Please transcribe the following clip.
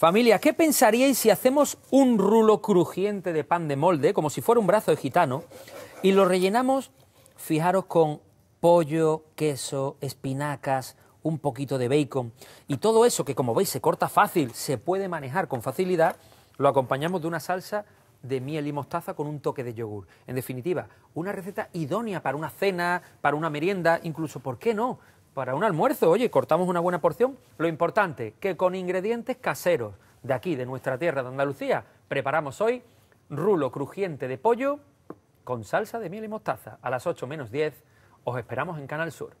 Familia, ¿qué pensaríais si hacemos un rulo crujiente de pan de molde, como si fuera un brazo de gitano, y lo rellenamos, fijaros, con pollo, queso, espinacas, un poquito de bacon, y todo eso que como veis se corta fácil, se puede manejar con facilidad, lo acompañamos de una salsa de miel y mostaza con un toque de yogur. En definitiva, una receta idónea para una cena, para una merienda, incluso, ¿por qué no? para un almuerzo, oye, cortamos una buena porción. Lo importante, que con ingredientes caseros de aquí, de nuestra tierra de Andalucía, preparamos hoy rulo crujiente de pollo con salsa de miel y mostaza. A las 8 menos 10 os esperamos en Canal Sur.